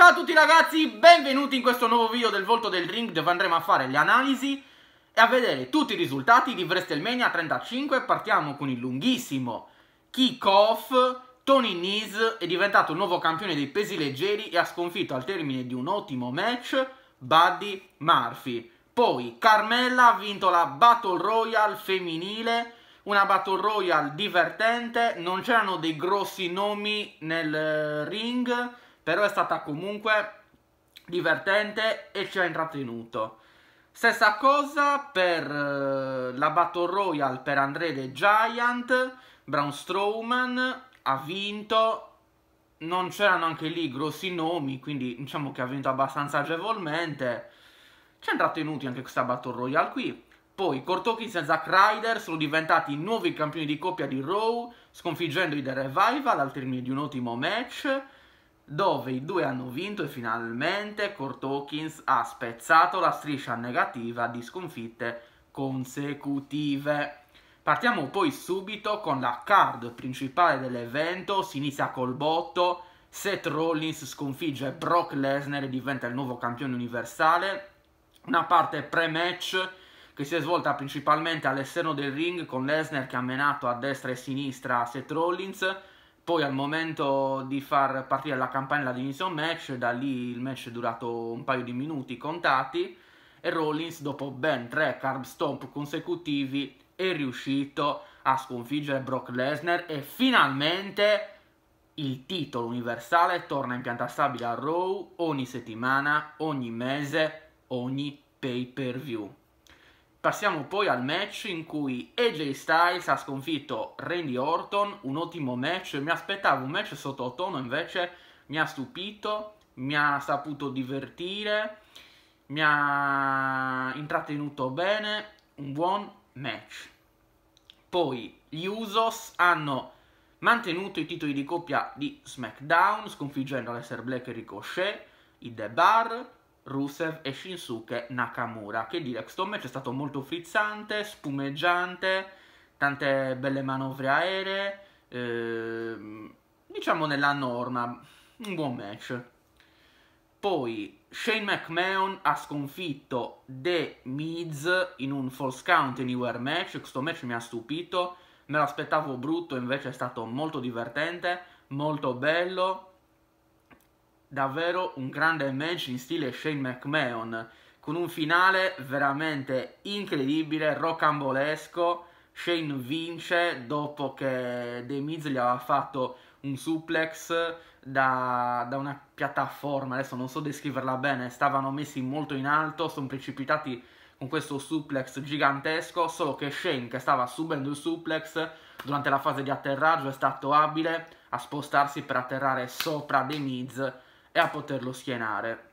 Ciao a tutti ragazzi, benvenuti in questo nuovo video del volto del ring dove andremo a fare le analisi e a vedere tutti i risultati di WrestleMania 35. Partiamo con il lunghissimo kick-off. Tony Nese è diventato il nuovo campione dei pesi leggeri e ha sconfitto al termine di un ottimo match Buddy Murphy. Poi Carmella ha vinto la Battle Royale femminile una battle royale divertente, non c'erano dei grossi nomi nel eh, ring, però è stata comunque divertente e ci ha intrattenuto. Stessa cosa per eh, la Battle Royale per André the Giant, Braun Strowman ha vinto, non c'erano anche lì grossi nomi, quindi diciamo che ha vinto abbastanza agevolmente. Ci ha intrattenuti anche questa Battle Royale qui. Poi Kurt e Zack Ryder sono diventati nuovi campioni di coppia di Raw, sconfiggendo i The Revival al termine di un ottimo match dove i due hanno vinto e finalmente Kurt Hawkins ha spezzato la striscia negativa di sconfitte consecutive. Partiamo poi subito con la card principale dell'evento, si inizia col botto, Seth Rollins sconfigge Brock Lesnar e diventa il nuovo campione universale, una parte pre-match che si è svolta principalmente all'esterno del ring con Lesnar che ha menato a destra e sinistra Seth Rollins, poi al momento di far partire la campanella di inizio match, da lì il match è durato un paio di minuti contati e Rollins dopo ben tre carb stomp consecutivi è riuscito a sconfiggere Brock Lesnar e finalmente il titolo universale torna in pianta stabile a Raw ogni settimana, ogni mese, ogni pay per view. Passiamo poi al match in cui AJ Styles ha sconfitto Randy Orton, un ottimo match, mi aspettavo un match sottotono invece mi ha stupito, mi ha saputo divertire, mi ha intrattenuto bene, un buon match. Poi gli Usos hanno mantenuto i titoli di coppia di SmackDown, sconfiggendo Lester Black e Ricochet, i The Bar, Rusev e Shinsuke Nakamura. Che dire, questo match è stato molto frizzante, spumeggiante, tante belle manovre aeree, ehm, diciamo nella norma, un buon match. Poi Shane McMahon ha sconfitto The Miz in un False Count Anywhere match, questo match mi ha stupito, me l'aspettavo brutto, invece è stato molto divertente, molto bello, davvero un grande match in stile Shane McMahon, con un finale veramente incredibile, rocambolesco. Shane vince dopo che The Miz gli aveva fatto un suplex da, da, una piattaforma, adesso non so descriverla bene, stavano messi molto in alto, sono precipitati con questo suplex gigantesco, solo che Shane che stava subendo il suplex durante la fase di atterraggio è stato abile a spostarsi per atterrare sopra The Miz e a poterlo schienare.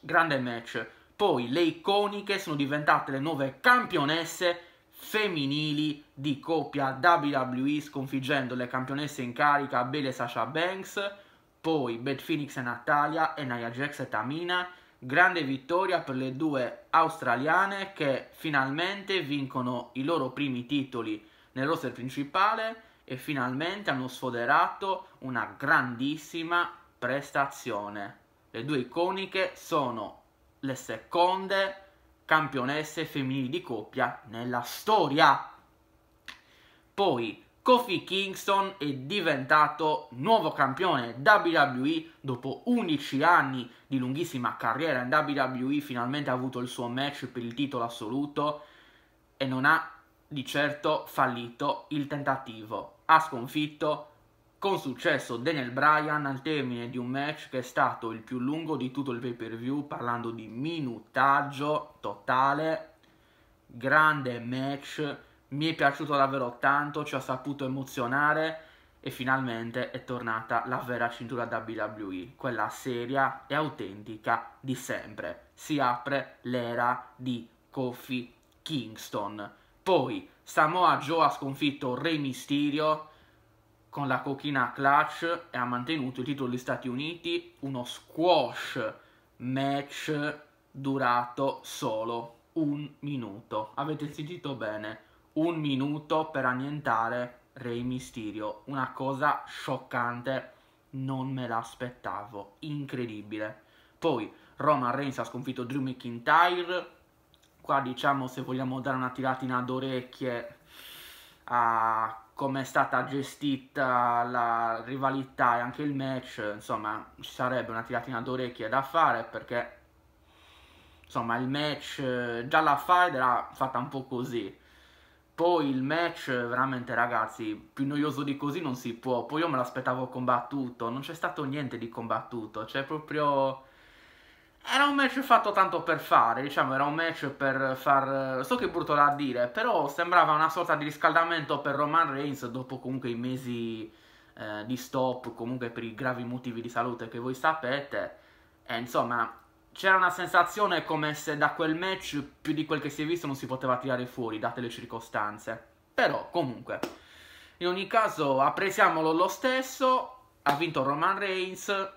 Grande match. Poi le iconiche sono diventate le nuove campionesse femminili di coppia WWE sconfiggendo le campionesse in carica Belle e Sasha Banks, poi Beth Phoenix e Natalia e Nia Jax e Tamina. Grande vittoria per le due australiane che finalmente vincono i loro primi titoli nel roster principale e finalmente hanno sfoderato una grandissima prestazione. Le due iconiche sono le seconde campionesse femminili di coppia nella storia. Poi Kofi Kingston è diventato nuovo campione WWE dopo 11 anni di lunghissima carriera in WWE, finalmente ha avuto il suo match per il titolo assoluto e non ha di certo fallito il tentativo. Ha sconfitto con successo Daniel Bryan al termine di un match che è stato il più lungo di tutto il pay per view, parlando di minutaggio totale, grande match, mi è piaciuto davvero tanto, ci ha saputo emozionare e finalmente è tornata la vera cintura WWE, quella seria e autentica di sempre. Si apre l'era di Kofi Kingston. Poi Samoa Joe ha sconfitto Re Mysterio con la cochina clutch e ha mantenuto il titolo degli Stati Uniti, uno squash match durato solo un minuto. Avete sentito bene, un minuto per annientare Rey Mysterio, una cosa scioccante, non me l'aspettavo, incredibile. Poi Roman Reigns ha sconfitto Drew McIntyre, qua diciamo se vogliamo dare una tiratina d'orecchie a come è stata gestita la rivalità e anche il match, insomma, ci sarebbe una tiratina d'orecchie da fare perché insomma, il match eh, già la fight era fatta un po' così. Poi il match, veramente ragazzi, più noioso di così non si può. Poi io me l'aspettavo combattuto, non c'è stato niente di combattuto, c'è proprio era un match fatto tanto per fare, diciamo, era un match per far... So che è brutto da dire, però sembrava una sorta di riscaldamento per Roman Reigns dopo comunque i mesi eh, di stop, comunque per i gravi motivi di salute che voi sapete. E insomma, c'era una sensazione come se da quel match più di quel che si è visto non si poteva tirare fuori, date le circostanze. Però, comunque, in ogni caso, apprezziamolo lo stesso, ha vinto Roman Reigns,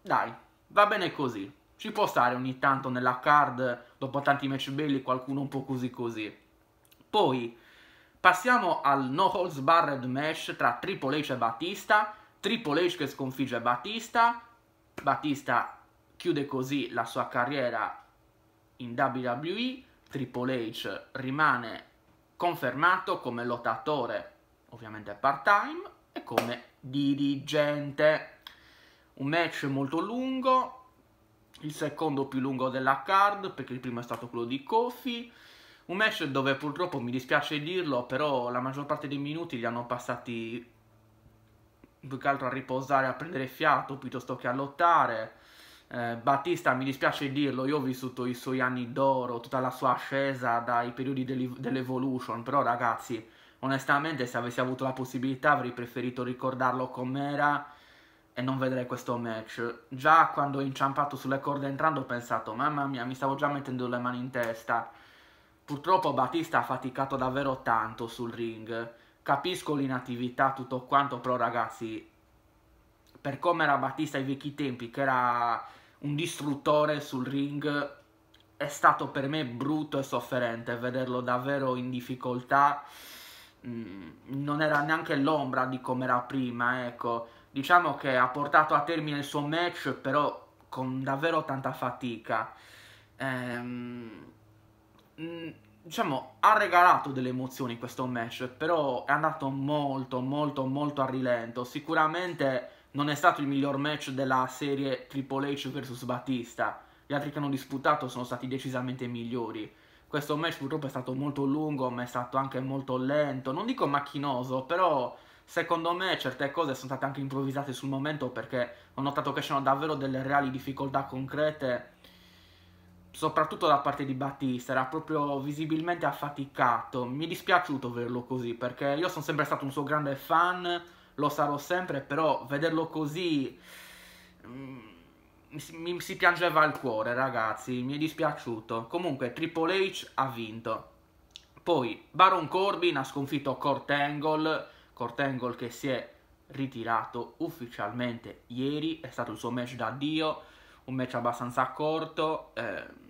dai, va bene così. Ci può stare ogni tanto nella card, dopo tanti match belli, qualcuno un po' così così. Poi passiamo al no holds barred match tra Triple H e Batista. Triple H che sconfigge Batista. Batista chiude così la sua carriera in WWE. Triple H rimane confermato come lottatore, ovviamente part-time, e come dirigente. Un match molto lungo, il secondo più lungo della card perché il primo è stato quello di Kofi. Un match dove purtroppo mi dispiace dirlo, però la maggior parte dei minuti li hanno passati più che altro a riposare, a prendere fiato piuttosto che a lottare. Eh, Battista, mi dispiace dirlo, io ho vissuto i suoi anni d'oro, tutta la sua ascesa dai periodi dell'Evolution, però ragazzi, onestamente se avessi avuto la possibilità avrei preferito ricordarlo com'era e non vedere questo match. Già quando ho inciampato sulle corde entrando ho pensato, mamma mia, mi stavo già mettendo le mani in testa. Purtroppo Batista ha faticato davvero tanto sul ring. Capisco l'inattività, tutto quanto, però ragazzi, per come era Batista ai vecchi tempi, che era un distruttore sul ring, è stato per me brutto e sofferente vederlo davvero in difficoltà. Mm, non era neanche l'ombra di come era prima, ecco diciamo che ha portato a termine il suo match, però con davvero tanta fatica. Ehm, mm, diciamo, ha regalato delle emozioni questo match, però è andato molto, molto, molto a rilento. Sicuramente non è stato il miglior match della serie Triple H vs Batista. Gli altri che hanno disputato sono stati decisamente migliori. Questo match purtroppo è stato molto lungo, ma è stato anche molto lento. Non dico macchinoso, però Secondo me certe cose sono state anche improvvisate sul momento perché ho notato che c'erano davvero delle reali difficoltà concrete, soprattutto da parte di Battista, era proprio visibilmente affaticato. Mi è dispiaciuto vederlo così perché io sono sempre stato un suo grande fan, lo sarò sempre, però vederlo così mm, mi, si piangeva il cuore, ragazzi. Mi è dispiaciuto. Comunque, Triple H ha vinto. Poi Baron Corbin ha sconfitto Kurt Angle Kurt Angle che si è ritirato ufficialmente ieri, è stato il suo match da Dio, un match abbastanza corto, eh,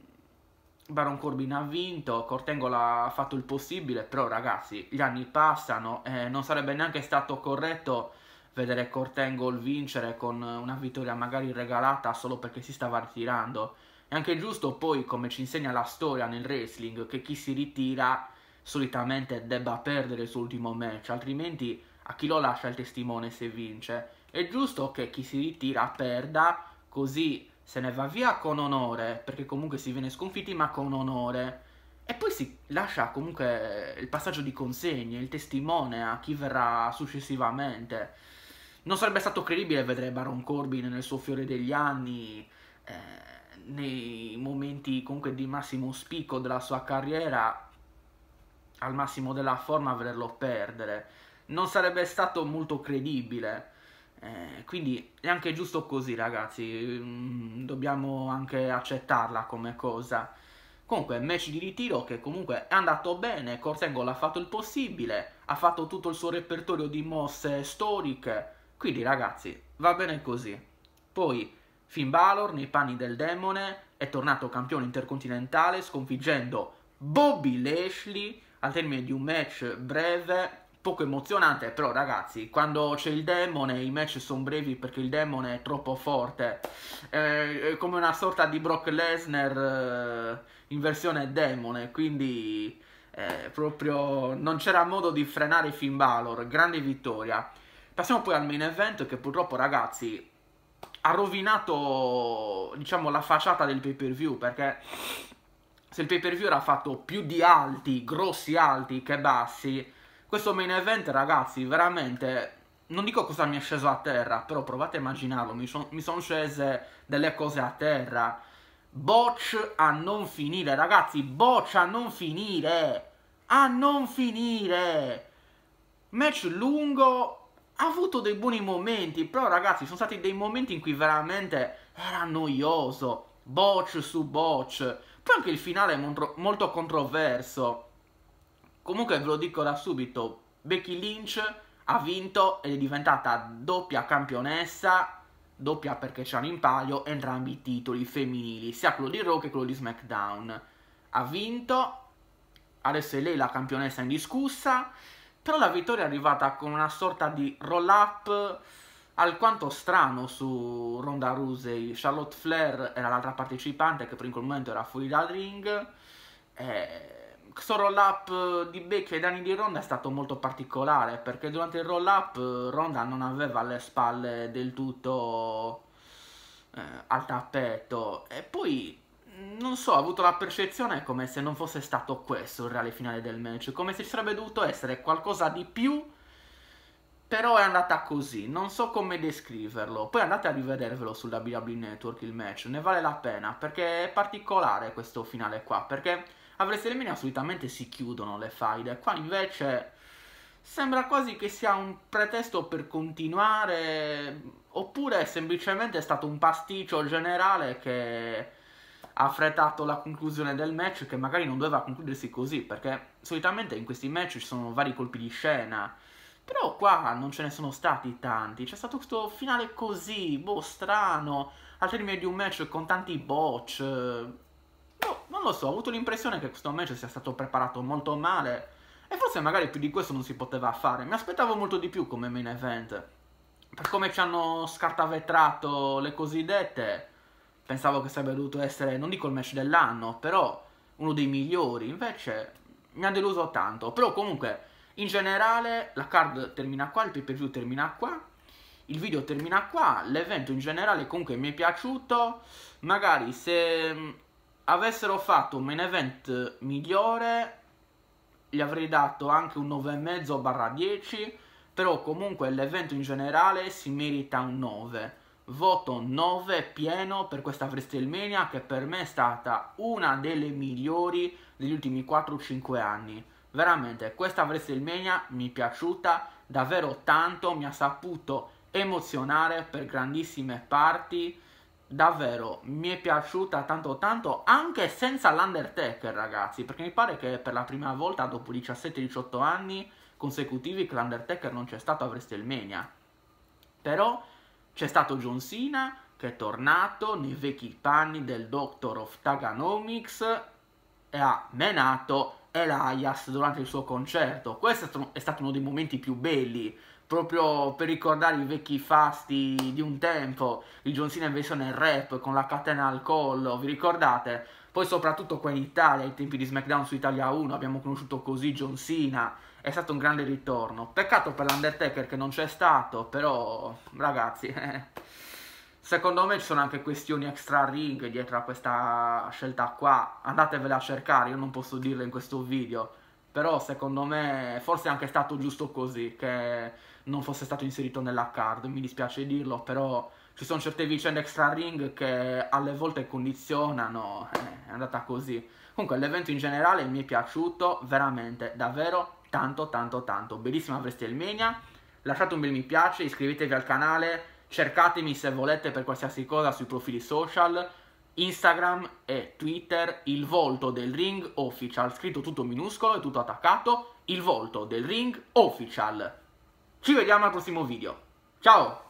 Baron Corbin ha vinto, Kurt Angle ha fatto il possibile, però ragazzi gli anni passano, eh, non sarebbe neanche stato corretto vedere Kurt Angle vincere con una vittoria magari regalata solo perché si stava ritirando. È anche giusto poi, come ci insegna la storia nel wrestling, che chi si ritira solitamente debba perdere il suo ultimo match, altrimenti a chi lo lascia il testimone se vince. È giusto che chi si ritira perda, così se ne va via con onore, perché comunque si viene sconfitti ma con onore. E poi si lascia comunque il passaggio di consegne, il testimone a chi verrà successivamente. Non sarebbe stato credibile vedere Baron Corbin nel suo fiore degli anni, eh, nei momenti comunque di massimo spicco della sua carriera, al massimo della forma vederlo perdere. Non sarebbe stato molto credibile. Eh, quindi è anche giusto così, ragazzi. Mm, dobbiamo anche accettarla come cosa. Comunque, match di ritiro che comunque è andato bene. Cortengol ha fatto il possibile, ha fatto tutto il suo repertorio di mosse storiche. Quindi, ragazzi, va bene così. Poi, Finn Balor, nei panni del demone, è tornato campione intercontinentale sconfiggendo Bobby Lashley al termine di un match breve, poco emozionante, però ragazzi, quando c'è il demone i match sono brevi perché il demone è troppo forte, è come una sorta di Brock Lesnar eh, in versione demone, quindi eh, proprio non c'era modo di frenare Finn Balor, grande vittoria. Passiamo poi al main event che purtroppo ragazzi ha rovinato diciamo la facciata del pay per view perché se il pay per view era fatto più di alti, grossi alti che bassi, questo main event ragazzi veramente non dico cosa mi è sceso a terra, però provate a immaginarlo, mi, sono scese delle cose a terra. Botch a non finire, ragazzi, botch a non finire, a non finire. Match lungo, ha avuto dei buoni momenti, però ragazzi, sono stati dei momenti in cui veramente era noioso. Botch su botch poi anche il finale è molto, molto controverso. Comunque ve lo dico da subito, Becky Lynch ha vinto ed è diventata doppia campionessa, doppia perché c'hanno in palio entrambi i titoli femminili, sia quello di Raw che quello di SmackDown. Ha vinto, adesso è lei la campionessa indiscussa, però la vittoria è arrivata con una sorta di roll up alquanto strano su Ronda Rousey. Charlotte Flair era l'altra partecipante che per quel momento era fuori dal ring. Eh, questo roll up di Becky ai danni di Ronda è stato molto particolare perché durante il roll up eh, Ronda non aveva le spalle del tutto eh, al tappeto e poi non so, ho avuto la percezione come se non fosse stato questo il reale finale del match, come se ci sarebbe dovuto essere qualcosa di più però è andata così, non so come descriverlo. Poi andate a rivedervelo sulla BW Network il match, ne vale la pena perché è particolare questo finale qua, perché a WrestleMania solitamente si chiudono le faide, qua invece sembra quasi che sia un pretesto per continuare oppure è semplicemente stato un pasticcio generale che ha frettato la conclusione del match che magari non doveva concludersi così, perché solitamente in questi match ci sono vari colpi di scena però qua non ce ne sono stati tanti, c'è stato questo finale così, boh, strano, al termine di un match con tanti botch. Boh, non lo so, ho avuto l'impressione che questo match sia stato preparato molto male e forse magari più di questo non si poteva fare. Mi aspettavo molto di più come main event. Per come ci hanno scartavetrato le cosiddette, pensavo che sarebbe dovuto essere, non dico il match dell'anno, però uno dei migliori. Invece mi ha deluso tanto, però comunque in generale la card termina qua, il pay per view termina qua, il video termina qua, l'evento in generale comunque mi è piaciuto, magari se mm, avessero fatto un main event migliore gli avrei dato anche un 9,5 barra 10, però comunque l'evento in generale si merita un 9. Voto 9 pieno per questa WrestleMania che per me è stata una delle migliori degli ultimi 4-5 anni veramente questa WrestleMania mi è piaciuta davvero tanto, mi ha saputo emozionare per grandissime parti, davvero mi è piaciuta tanto tanto anche senza l'Undertaker ragazzi, perché mi pare che per la prima volta dopo 17-18 anni consecutivi che l'Undertaker non c'è stato a WrestleMania, però c'è stato John Cena che è tornato nei vecchi panni del Doctor of Taganomics e ha menato Elias durante il suo concerto. Questo è stato uno dei momenti più belli, proprio per ricordare i vecchi fasti di un tempo, il John Cena in versione rap con la catena al collo, vi ricordate? Poi soprattutto qua in Italia, ai tempi di SmackDown su Italia 1, abbiamo conosciuto così John Cena, è stato un grande ritorno. Peccato per l'Undertaker che non c'è stato, però ragazzi... Eh. Secondo me ci sono anche questioni extra ring dietro a questa scelta qua, andatevela a cercare, io non posso dirle in questo video, però secondo me forse è anche stato giusto così, che non fosse stato inserito nella card, mi dispiace dirlo, però ci sono certe vicende extra ring che alle volte condizionano, eh, è andata così. Comunque l'evento in generale mi è piaciuto veramente, davvero tanto tanto tanto, bellissima WrestleMania, lasciate un bel mi piace, iscrivetevi al canale, cercatemi se volete per qualsiasi cosa sui profili social, Instagram e Twitter, il volto del ring official, scritto tutto minuscolo e tutto attaccato, il volto del ring official. Ci vediamo al prossimo video. Ciao!